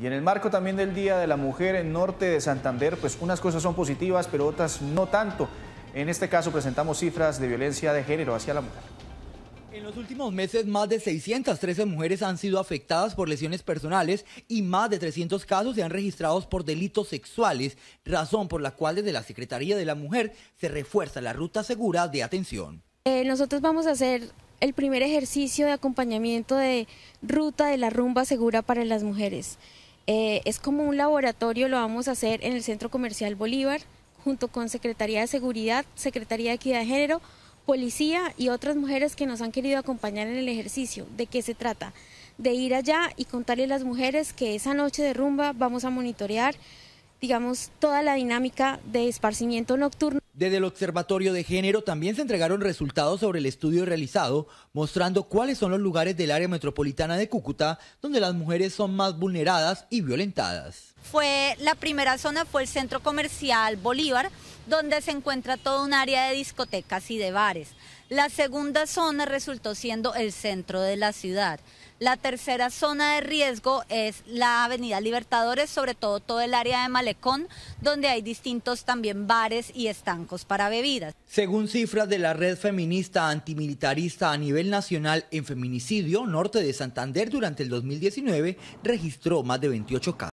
Y en el marco también del Día de la Mujer en Norte de Santander, pues unas cosas son positivas, pero otras no tanto. En este caso presentamos cifras de violencia de género hacia la mujer. En los últimos meses, más de 613 mujeres han sido afectadas por lesiones personales y más de 300 casos se han registrado por delitos sexuales, razón por la cual desde la Secretaría de la Mujer se refuerza la ruta segura de atención. Eh, nosotros vamos a hacer el primer ejercicio de acompañamiento de ruta de la rumba segura para las mujeres. Eh, es como un laboratorio, lo vamos a hacer en el Centro Comercial Bolívar, junto con Secretaría de Seguridad, Secretaría de Equidad de Género, Policía y otras mujeres que nos han querido acompañar en el ejercicio. ¿De qué se trata? De ir allá y contarle a las mujeres que esa noche de rumba vamos a monitorear, digamos, toda la dinámica de esparcimiento nocturno. Desde el Observatorio de Género también se entregaron resultados sobre el estudio realizado, mostrando cuáles son los lugares del área metropolitana de Cúcuta donde las mujeres son más vulneradas y violentadas fue la primera zona fue el centro comercial Bolívar, donde se encuentra todo un área de discotecas y de bares. La segunda zona resultó siendo el centro de la ciudad. La tercera zona de riesgo es la Avenida Libertadores, sobre todo todo el área de Malecón, donde hay distintos también bares y estancos para bebidas. Según cifras de la red feminista antimilitarista a nivel nacional en feminicidio, Norte de Santander durante el 2019 registró más de 28 casos.